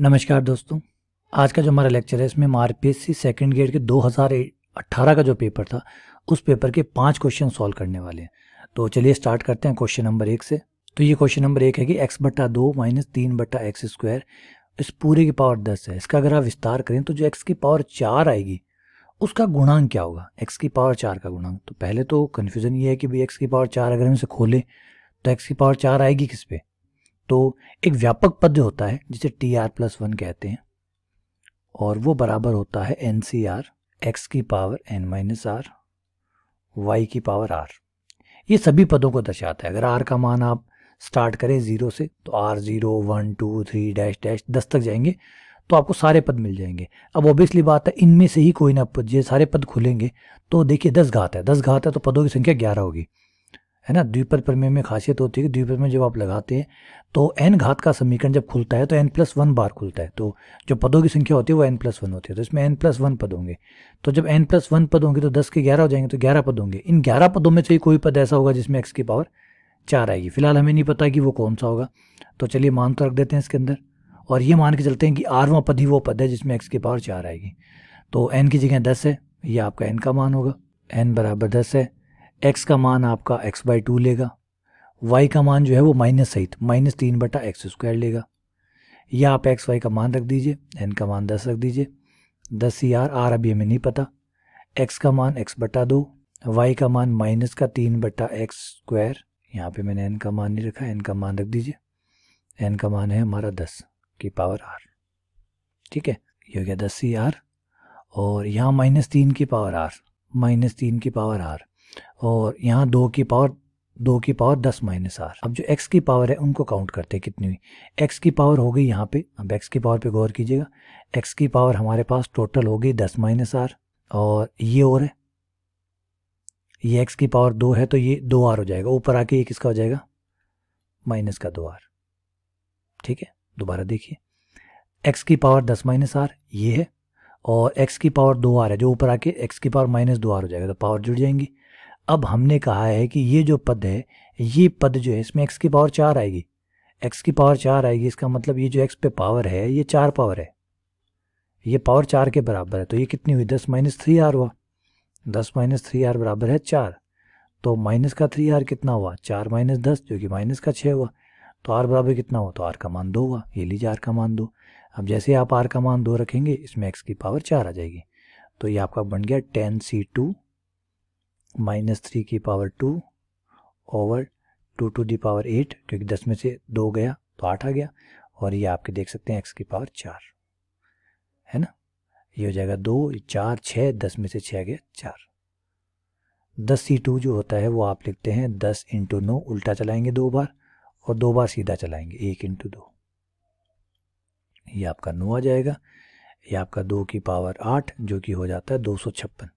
नमस्कार दोस्तों आज का जो हमारा लेक्चर है इसमें हम आर पी सेकेंड ग्रेड के 2018 का जो पेपर था उस पेपर के पांच क्वेश्चन सॉल्व करने वाले हैं तो चलिए स्टार्ट करते हैं क्वेश्चन नंबर एक से तो ये क्वेश्चन नंबर एक है कि एक्स बट्टा दो माइनस तीन बट्टा एक्स स्क्वायर इस पूरे की पावर दस है इसका अगर आप विस्तार करें तो जो एक्स की पावर चार आएगी उसका गुणांक क्या होगा एक्स की पावर चार का गुणांक तो पहले तो कन्फ्यूज़न ये है कि भाई एक्स की पावर चार अगर हम इसे खोलें तो एक्स की पावर चार आएगी किस पे तो एक व्यापक पद होता है जिसे टी आर प्लस वन कहते हैं और वो बराबर होता है एन सी आर एक्स की power n minus r y की पावर आर ये सभी पदों को दर्शाता है अगर आर का मान आप स्टार्ट करें ज़ीरो से तो r zero one two three dash dash दस तक जाएंगे तो आपको सारे पद मिल जाएंगे अब ऑब्वियसली बात है इनमें से ही कोई ना पद ये सारे पद खुलेंगे तो देखिए दस घात है दस घात है तो पदों की संख्या ग्यारह होगी है ना द्विपद प्रमेय में खासियत होती है कि द्विपद में जब आप लगाते हैं तो एन घात का समीकरण जब खुलता है तो एन प्लस वन बार खुलता है तो जो पदों की संख्या होती है वो एन प्लस वन होती है तो इसमें एन प्लस वन पद होंगे तो जब एन प्लस वन पद होंगे तो दस के ग्यारह हो जाएंगे तो ग्यारह पद होंगे इन ग्यारह पदों में से कोई पद ऐसा होगा जिसमें एक्स की पावर चार आएगी फिलहाल हमें नहीं पता कि वो कौन सा होगा तो चलिए मान तो रख देते हैं इसके अंदर और ये मान के चलते हैं कि आरवां पद ही वो पद है जिसमें एक्स की पावर चार आएगी तो एन की जगह दस है ये आपका एन का मान होगा एन बराबर दस है एक्स का मान आपका एक्स बाई टू लेगा वाई का मान जो है वो माइनस एट माइनस तीन बटा एक्स स्क्वायर लेगा या आप एक्स वाई का मान रख दीजिए एन का मान दस रख दीजिए दस सी आर आर अभी हमें नहीं पता एक्स का मान एक्स बटा दो वाई का मान माइनस का तीन बटा एक्स स्क्वायर यहाँ पर मैंने एन का मान नहीं रखा एन का मान रख दीजिए एन का मान है हमारा दस की पावर आर ठीक है ये हो गया दस सी आर और यहाँ माइनस तीन की पावर आर माइनस तीन की पावर आर और यहाँ दो की पावर दो की पावर दस माइनस आर अब जो एक्स की पावर है उनको काउंट करते हैं कितनी हुई एक्स की पावर हो गई यहाँ पे अब एक्स की पावर पे गौर कीजिएगा एक्स की पावर हमारे पास टोटल हो गई दस माइनस आर और ये और है ये एक्स की पावर दो है तो ये दो आर हो जाएगा ऊपर आके ये किसका हो जाएगा माइनस का दो आर ठीक है दोबारा देखिए एक्स की पावर दस माइनस आर ये है और एक्स की पावर दो आर है जो ऊपर आके एक्स की पावर माइनस दो आर हो जाएगा तो पावर जुड़ जाएंगी अब हमने कहा है कि ये जो पद है ये पद जो है इसमें एक्स की पावर चार आएगी एक्स की पावर चार आएगी इसका मतलब ये जो एक्स पे पावर है ये चार पावर है ये पावर चार के बराबर है तो ये कितनी हुई दस माइनस थ्री आर हुआ दस माइनस थ्री आर बराबर है चार तो माइनस का थ्री आर कितना हुआ चार माइनस दस जो कि माइनस का छः हुआ तो आर बराबर कितना हुआ तो आर का मान दो हुआ ये लीजिए आर का मान दो अब जैसे आप आर का मान दो रखेंगे इसमें एक्स की पावर चार आ जाएगी तो ये आपका बन गया ten c two minus three की power two over two to the power eight क्योंकि दस में से दो गया तो आठ आ गया और ये आपके देख सकते हैं एक्स की पावर चार है ना ये हो जाएगा दो चार छः दस में से छः गया चार दस सी टू जो होता है वो आप लिखते हैं दस इंटू नौ उल्टा चलाएंगे दो बार और दो बार सीधा चलाएंगे एक इंटू दो ये आपका नौ आ जाएगा ये आपका दो की पावर आठ जो कि हो जाता है दो सौ छप्पन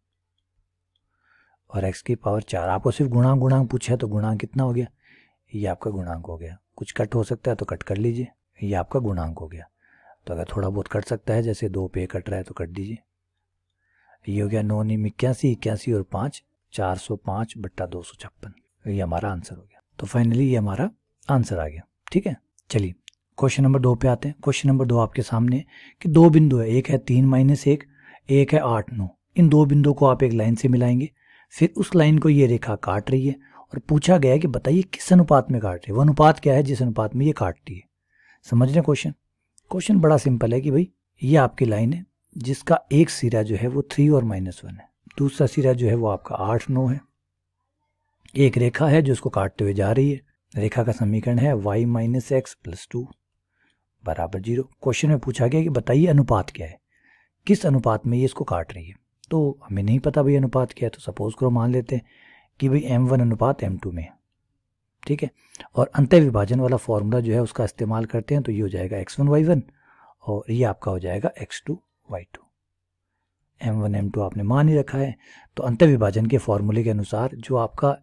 और एक्स की पावर चार आपको सिर्फ गुणांक गुणांक पूछा तो गुणांक कितना हो गया ये आपका गुणांक हो गया कुछ कट हो सकता है तो कट कर लीजिए ये आपका गुणांक हो गया तो अगर थोड़ा बहुत कट सकता है जैसे दो पे कट रहा है तो कट दीजिए ये हो गया नौ निम इक्यासी इक्यासी और पाँच चार सौ पाँच बट्टा दो सौ छप्पन ये हमारा आंसर हो गया तो फाइनली ये हमारा आंसर आ गया ठीक है चलिए क्वेश्चन नंबर दो पे आते हैं क्वेश्चन नंबर दो आपके सामने कि दो बिंदु है एक है तीन माइनस एक एक है आठ नौ इन दो बिंदुओं को आप एक लाइन से मिलाएंगे फिर उस लाइन को ये रेखा काट रही है और पूछा गया कि बताइए किस अनुपात में काट रही है वो अनुपात क्या है जिस अनुपात में ये काटती है समझ रहे क्वेश्चन क्वेश्चन बड़ा सिंपल है कि भाई ये आपकी लाइन है जिसका एक सिरा जो है वो थ्री और माइनस वन है दूसरा सिरा जो है वो आपका आठ नौ है एक रेखा है जो उसको काटते हुए जा रही है रेखा का समीकरण है y minus x plus two बराबर जीरो क्वेश्चन में पूछा गया कि बताइए अनुपात क्या है किस अनुपात में ये इसको काट रही है तो हमें नहीं पता भाई अनुपात क्या है तो सपोज करो मान लेते हैं कि भाई एम वन अनुपात एम टू में ठीक है और अंत विभाजन वाला फॉर्मूला जो है उसका इस्तेमाल करते हैं तो ये हो जाएगा एक्स वन वाई वन और ये आपका हो जाएगा x two y two m one m two आपने मान ही रखा है तो अंत विभाजन के फॉर्मूले के अनुसार जो आपका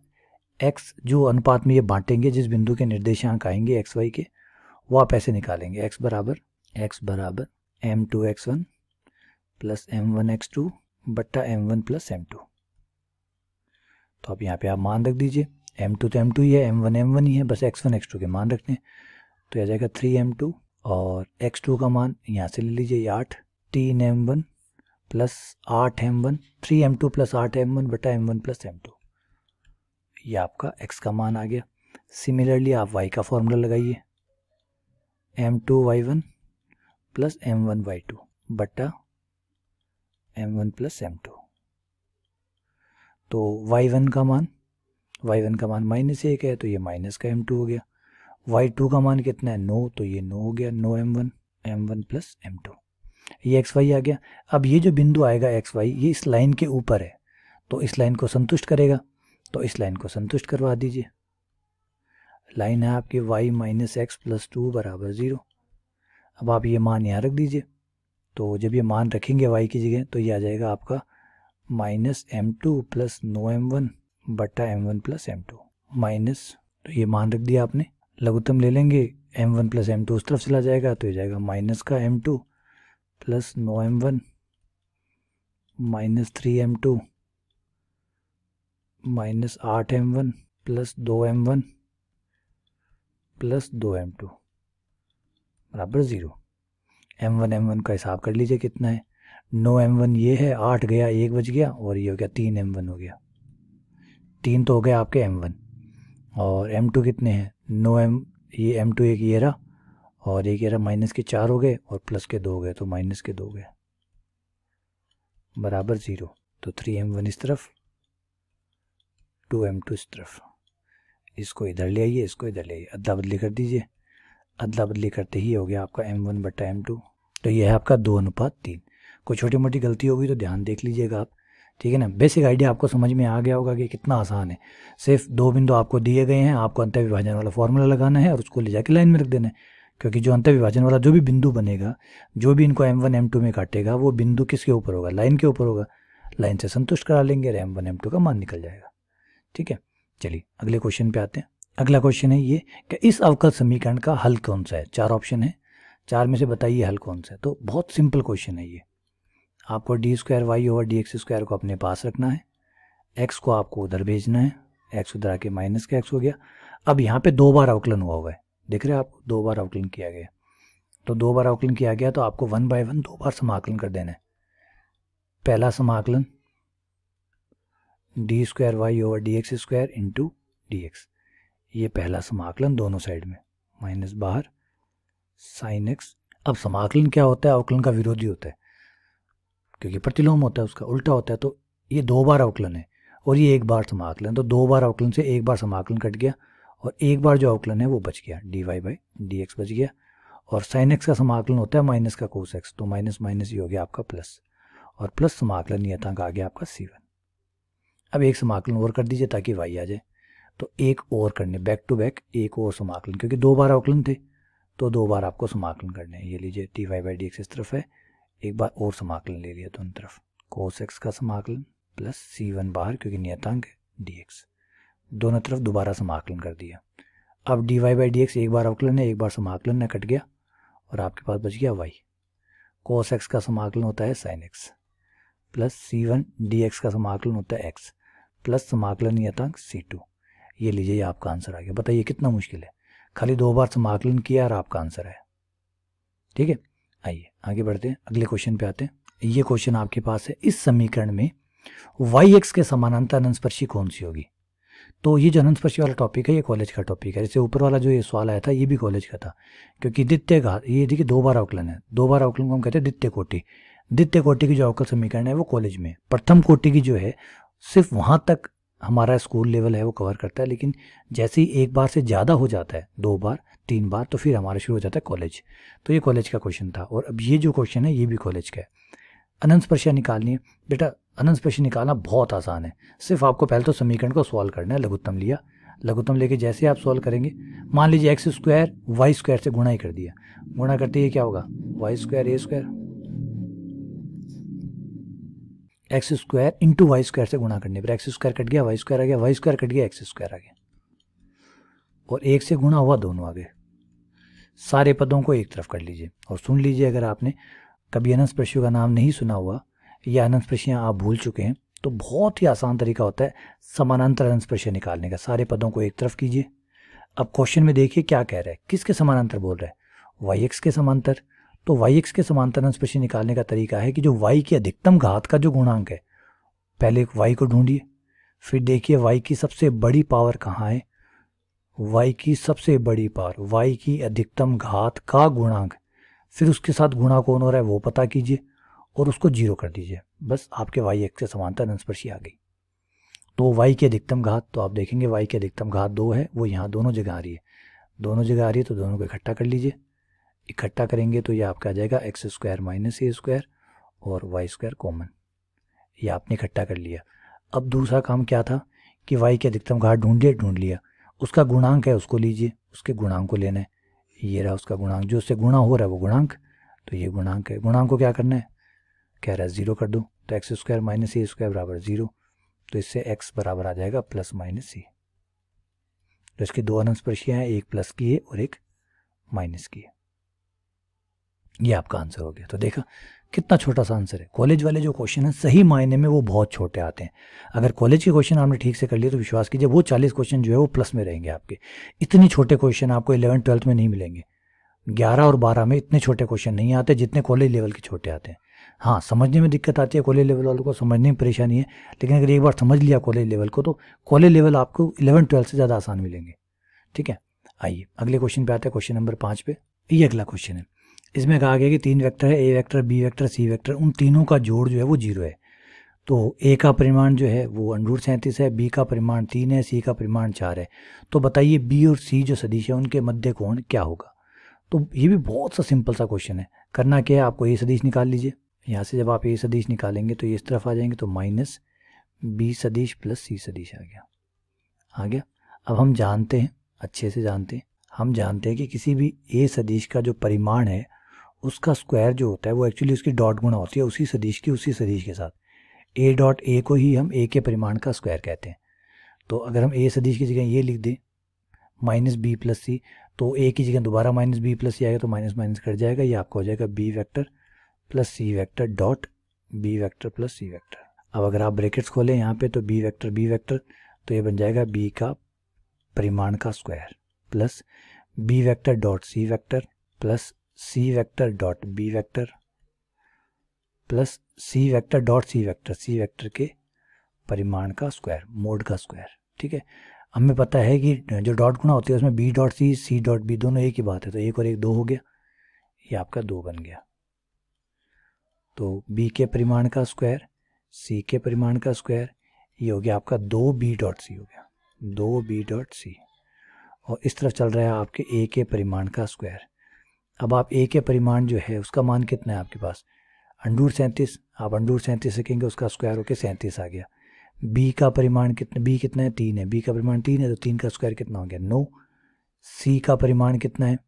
एक्स जो अनुपात में ये बांटेंगे जिस बिंदु के निर्देशांक आएंगे एक्स वाई के वो आप ऐसे निकालेंगे एक्स बराबर एक्स बराबर m two x one plus m one x two बट्टा m one plus m two तो अब यहाँ पे आप मान रख दीजिए एम टू तो एम टू ही है एम वन एम वन ही है बस एक्स वन एक्स टू के मान रखने तो आ जाएगा थ्री एम टू और एक्स टू का मान यहाँ से ले लीजिए ये आठ तीन एम वन प्लस आठ m one three m two plus आठ एम वन बटा m one plus m two ये आपका एक्स का मान आ गया सिमिलरली आप वाई का फॉर्मूला लगाइए m two y one plus m one y two बट्टा m one plus m two तो वाई वन का मान वाई वन का मान माइनस एक है तो ये माइनस का एम टू हो गया वाई टू का मान कितना है नो तो ये नो हो गया नो m one m one plus m two ये एक्स वाई आ गया अब ये जो बिंदु आएगा एक्स वाई ये इस लाइन के ऊपर है तो इस लाइन को संतुष्ट करेगा तो इस लाइन को संतुष्ट करवा दीजिए लाइन है आपकी y minus x plus two बराबर ज़ीरो अब आप ये मान यहाँ रख दीजिए तो जब ये मान रखेंगे वाई की जगह तो ये आ जाएगा आपका माइनस एम टू प्लस नो एम वन बट्टा m one plus m two minus तो ये मान रख दिया आपने लघुत्तम ले लेंगे m one plus m two उस तरफ चला जाएगा तो ये जाएगा माइनस का एम टू प्लस नो m one minus three m two minus आठ एम वन प्लस दो एम वन प्लस दो एम टू बराबर zero m one m one का हिसाब कर लीजिए कितना है नौ एम वन ये है आठ गया एक बज गया और ये हो गया तीन एम वन हो गया तीन तो हो गए आपके एम वन और एम टू कितने हैं नो एम ये एम टू एक ये रहा और एक ये रहा माइनस के चार हो गए और प्लस के दो हो गए तो माइनस के दो हो गए बराबर ज़ीरो तो थ्री एम वन इस तरफ टू एम टू इस तरफ इसको इधर ले आइए इसको इधर ले आइए अदला बदली कर दीजिए अदला बदली करते ही हो गया आपका एम वन बट्टा एम टू तो ये है आपका दो अनुपात तीन कोई छोटी मोटी गलती होगी तो ध्यान देख लीजिएगा आप ठीक है ना बेसिक आइडिया आपको समझ में आ गया होगा कि कितना आसान है सिर्फ दो बिंदु आपको दिए गए हैं आपको अंत विभाजन वाला फॉर्मूला लगाना है और उसको ले जाके लाइन में रख देना है क्योंकि जो अंत विभाजन वाला जो भी बिंदु बनेगा जो भी इनको एम वन एम टू में काटेगा वो बिंदु किसके ऊपर होगा लाइन के ऊपर होगा लाइन से संतुष्ट करा लेंगे और एम वन एम टू का मान निकल जाएगा ठीक है चलिए अगले क्वेश्चन पे आते हैं अगला क्वेश्चन है ये कि इस अवकल समीकरण का हल कौन सा है चार ऑप्शन है चार में से बताइए हल कौन सा है तो बहुत सिंपल क्वेश्चन है ये आपको d square y over d x square को अपने पास रखना है एक्स को आपको उधर भेजना है एक्स उधर आके माइनस का एक्स हो गया अब यहाँ पे दो बार अवकलन हुआ हुआ है देख रहे हैं आप दो बार अवकलन किया गया तो दो बार अवकलन किया गया तो आपको वन बाय वन दो बार समाकलन कर देना है पहला समाकलन d square y over d x square into d x ये पहला समाकलन दोनों साइड में माइनस बाहर साइन एक्स अब समाकलन क्या होता है अवकलन का विरोधी होता है क्योंकि प्रतिलोम होता है उसका उल्टा होता है तो ये दो बार अवकलन है और ये एक बार समाकलन तो दो बार अवकलन से एक बार समाकलन कट गया और एक बार जो अवकलन है वो बच गया d y by d x बच गया और साइन एक्स का समाकलन होता है माइनस का कोस एक्स तो माइनस माइनस ये हो गया आपका प्लस और प्लस समाकलन नियतांक आ गया आपका सी वन अब एक समाकलन और कर दीजिए ताकि वाई आ जाए तो एक और करने बैक टू बैक एक और समाकलन क्योंकि दो बार अवकलन थे तो दो बार आपको समाकलन करने हैं ये लीजिए t five by d x इस तरफ है एक बार और समाकलन ले लिया दोनों तो तरफ कोस एक्स का समाकलन प्लस सी वन बाहर क्योंकि नियतांक है डी एक्स दोनों तरफ दोबारा समाकलन कर दिया अब d y by d x एक बार अवकलन है एक बार समाकलन है कट गया और आपके पास बच गया वाई कोस एक्स का समाकलन होता है sine x plus c one d x का समाकलन होता है एक्स प्लस समाकलन नियतांक सी टू ये लीजिए आपका आंसर आ गया बताइए कितना मुश्किल है खाली दो बार समाकलन किया और आपका आंसर है ठीक है आइए आगे बढ़ते हैं अगले क्वेश्चन पे आते हैं ये क्वेश्चन आपके पास है इस समीकरण में वाई एक्स के समानांतर अनस्पर्शी कौन सी होगी तो ये जो अनस्पर्शी वाला टॉपिक है ये कॉलेज का टॉपिक है जैसे ऊपर वाला जो ये सवाल आया था ये भी कॉलेज का था क्योंकि द्वितीय घात ये देखिए दो बार अवकलन है दो बार अवकलन को हम कहते हैं द्वितीय कोटि द्वितीय कोटि की जो अवकल समीकरण है वो कॉलेज में प्रथम कोटि की जो है सिर्फ वहां तक हमारा स्कूल लेवल है वो कवर करता है लेकिन जैसे ही एक बार से ज़्यादा हो जाता है दो बार तीन बार तो फिर हमारा शुरू हो जाता है कॉलेज तो ये कॉलेज का क्वेश्चन था और अब ये जो क्वेश्चन है ये भी कॉलेज का है अनंत स्पर्शिया निकालनी है बेटा अनंत स्पर्श निकालना बहुत आसान है सिर्फ आपको पहले तो समीकरण को सॉल्व करना है लघुत्तम लिया लघुत्तम लेके जैसे आप सॉल्व करेंगे मान लीजिए एक्स स्क्वायर वाई स्क्वायर से गुणा ही कर दिया गुणा करते ही क्या होगा y square a square x square into y square से गुणा करने पर एक्स स्क्वायर कट गया वाई स्क्वायर आ गया वाई स्क्वायर कट गया एक्स स्क्वायर आ गया और एक से गुणा हुआ दोनों आ गए सारे पदों को एक तरफ कर लीजिए और सुन लीजिए अगर आपने कभी अनंतस्पर्शियों का नाम नहीं सुना हुआ या अनंतस्पर्शियाँ आप भूल चुके हैं तो बहुत ही आसान तरीका होता है समानांतर अनंतस्पर्शिया निकालने का सारे पदों को एक तरफ कीजिए अब क्वेश्चन में देखिए क्या कह रहा है किसके समानांतर बोल रहा है वाई एक्स के समांतर तो वाई एक्स के समांतर अंशपेशी निकालने का तरीका है कि जो वाई के अधिकतम घात का जो गुणांक है पहले वाई को ढूंढिए फिर देखिए वाई की सबसे बड़ी पावर कहाँ है वाई की सबसे बड़ी पावर वाई की अधिकतम घात का गुणांक फिर उसके साथ गुणा कौन हो रहा है वो पता कीजिए और उसको जीरो कर दीजिए बस आपके वाई एक्स के समांतर अंशपर्शी आ गई तो वाई की अधिकतम घात तो आप देखेंगे वाई की अधिकतम घात दो है वो यहाँ दोनों जगह आ रही है दोनों जगह आ रही है तो दोनों को इकट्ठा कर लीजिए इकट्ठा करेंगे तो ये आपका आ जाएगा x square minus a square और वाई स्क्वायर कॉमन ये आपने इकट्ठा कर लिया अब दूसरा काम क्या था कि वाई के अधिकतम घाट लिया ढूंढ लिया उसका गुणांक है उसको लीजिए उसके गुणांक को लेना है ये रहा उसका गुणांक जो उससे गुणा हो रहा है वो गुणांक तो ये गुणांक है गुणांक को क्या करना है कह रहा है ज़ीरो कर दो तो x square minus a square बराबर ज़ीरो तो इससे एक्स बराबर आ जाएगा प्लस माइनस ए तो इसकी दो अनंस्पर्शियाँ हैं एक प्लस की है और एक माइनस की है ये आपका आंसर हो गया तो देखा कितना छोटा सा आंसर है कॉलेज वाले जो क्वेश्चन हैं सही मायने में वो बहुत छोटे आते हैं अगर कॉलेज के क्वेश्चन आपने ठीक से कर लिए तो विश्वास कीजिए वो चालीस क्वेश्चन जो है वो प्लस में रहेंगे आपके इतने छोटे क्वेश्चन आपको इलेवन ट्वेल्थ में नहीं मिलेंगे ग्यारह और बारह में इतने छोटे क्वेश्चन नहीं आते जितने कॉलेज लेवल के छोटे आते हैं हाँ समझने में दिक्कत आती है कॉलेज लेवल वालों को समझने में परेशानी है लेकिन अगर एक बार समझ लिया कॉलेज लेवल को तो कॉलेज लेवल आपको इलेवन ट्वेल्थ से ज़्यादा आसान मिलेंगे ठीक है आइए अगले क्वेश्चन पे आते हैं क्वेश्चन नंबर पाँच पे ये अगला क्वेश्चन है इसमें कहा गया कि तीन वेक्टर है a vector b vector c vector उन तीनों का जोड़ जो है वो जीरो है तो ए का परिमाण जो है वो अंडूर सैंतीस है बी का परिमाण तीन है सी का परिमाण चार है तो बताइए बी और सी जो सदिश है उनके मध्य कोण क्या होगा तो ये भी बहुत सा सिंपल सा क्वेश्चन है करना क्या है आपको ए सदिश निकाल लीजिए यहाँ से जब आप ए सदिश निकालेंगे तो ये इस तरफ आ जाएंगे तो माइनस बी सदिश प्लस सी सदिश आ गया आ गया अब हम जानते हैं अच्छे से जानते हैं हम जानते हैं कि किसी भी ए सदिश का जो परिमाण है उसका स्क्वायर जो होता है वो एक्चुअली उसकी डॉट गुणा होती है उसी सदिश की उसी सदिश के साथ ए डॉट ए को ही हम ए के परिमाण का स्क्वायर कहते हैं तो अगर हम ए सदिश की जगह ये लिख दें माइनस बी प्लस सी तो ए की जगह दोबारा माइनस बी प्लस सी आएगा तो माइनस माइनस कट जाएगा ये आपका हो जाएगा b vector plus c vector dot b vector plus c vector अब अगर आप ब्रेकेट्स खोलें यहाँ पे तो बी वैक्टर बी वैक्टर तो ये बन जाएगा बी का परिमाण का square plus b vector dot c vector plus c vector dot b vector plus c vector dot c vector c vector के परिमाण का स्क्वायर मोड का स्क्वायर ठीक है हमें पता है कि जो डॉट गुणा होती है उसमें b dot c c dot b दोनों एक ही बात है तो एक और एक दो हो गया ये आपका दो बन गया तो बी के परिमाण का स्क्वायर सी के परिमाण का स्क्वायर ये हो गया आपका दो बी डॉट सी हो गया दो बी डॉट सी और इस तरफ चल रहा है आपके ए के परिमाण का स्क्वायर अब आप ए के परिमाण जो है उसका मान कितना है आपके पास अंडूर सैंतीस आप अंडूर सैंतीस रखेंगे उसका स्क्वायर होकर सैंतीस आ गया बी का परिमाण कितना बी कितना है तीन है बी का परिमाण तीन है तो तीन का स्क्वायर कितना हो गया नौ सी का परिमाण कितना है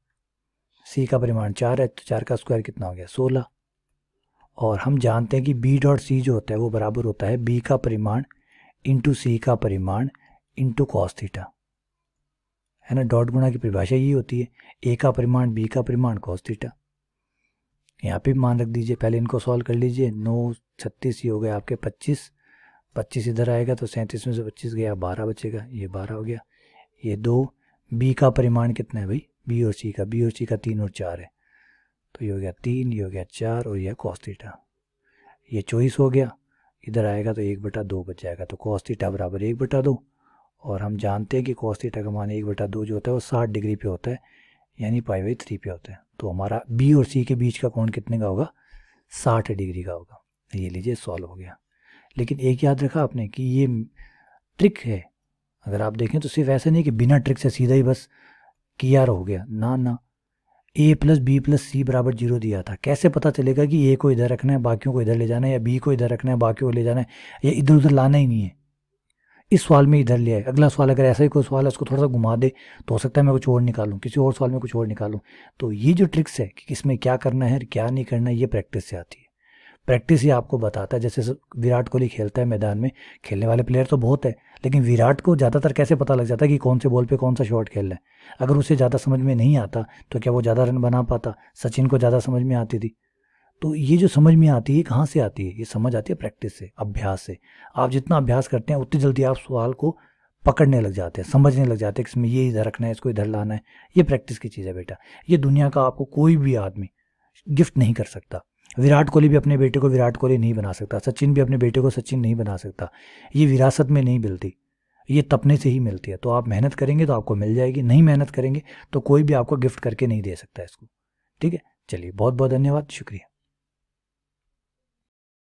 सी का परिमाण चार है तो चार का स्क्वायर कितना हो गया सोलह और हम जानते हैं कि बी डॉट सी जो होता है वो बराबर होता है बी का परिमाण इंटू सी का परिमाण इंटू कॉस थीटा है ना डॉट गुणा की परिभाषा यही होती है ए का परिमाण बी का परिमाण कॉस थीटा यहाँ पे मान रख दीजिए पहले इनको सॉल्व कर लीजिए नौ छत्तीस ये हो गया आपके पच्चीस पच्चीस इधर आएगा तो सैंतीस में से पच्चीस गया बारह बचेगा ये बारह हो गया ये दो बी का परिमाण कितना है भाई बी और सी का बी और सी का तीन और चार है तो ये हो गया तीन ये हो गया चार और यह कॉस्टिटा ये चौबीस हो गया इधर आएगा तो एक बटा दो बच जाएगा तो कॉस्टिटा बराबर एक बटा दो और हम जानते हैं कि cos का मान एक बटा दो जो होता है वो साठ डिग्री पे होता है यानी पाई बाई थ्री पे होता है तो हमारा बी और सी के बीच का कौन कितने का होगा साठ डिग्री का होगा ये लीजिए सॉल्व हो गया लेकिन एक याद रखा आपने कि ये ट्रिक है अगर आप देखें तो सिर्फ ऐसा नहीं कि बिना ट्रिक से सीधा ही बस किया हो गया ना ना a plus b plus c बराबर जीरो दिया था कैसे पता चलेगा कि ए को इधर रखना है बाकियों को इधर ले जाना है या बी को इधर रखना है बाकियों को ले जाना है या इधर उधर लाना ही नहीं है इस सवाल में इधर ले आए अगला सवाल अगर ऐसा ही कोई सवाल है उसको थोड़ा सा घुमा दे तो हो सकता है मैं कुछ और निकालूँ किसी और सवाल में कुछ और निकालूँ तो ये जो ट्रिक्स है कि किसमें क्या करना है क्या नहीं करना है ये प्रैक्टिस से आती है प्रैक्टिस ही आपको बताता है जैसे विराट कोहली खेलता है मैदान में खेलने वाले प्लेयर तो बहुत है लेकिन विराट को ज़्यादातर कैसे पता लग जाता है कि कौन से बॉल पे कौन सा शॉट खेलना है अगर उसे ज़्यादा समझ में नहीं आता तो क्या वो ज़्यादा रन बना पाता सचिन को ज़्यादा समझ में आती थी तो ये जो समझ में आती है कहाँ से आती है ये समझ आती है प्रैक्टिस से अभ्यास से आप जितना अभ्यास करते हैं उतनी जल्दी आप सवाल को पकड़ने लग जाते हैं समझने लग जाते हैं कि इसमें ये इधर रखना है इसको इधर लाना है ये प्रैक्टिस की चीज़ है बेटा ये दुनिया का आपको कोई भी आदमी गिफ्ट नहीं कर सकता विराट कोहली भी अपने बेटे को विराट कोहली नहीं बना सकता सचिन भी अपने बेटे को सचिन नहीं बना सकता ये विरासत में नहीं मिलती ये तपने से ही मिलती है तो आप मेहनत करेंगे तो आपको मिल जाएगी नहीं मेहनत करेंगे तो कोई भी आपको गिफ्ट करके नहीं दे सकता इसको ठीक है चलिए बहुत बहुत धन्यवाद शुक्रिया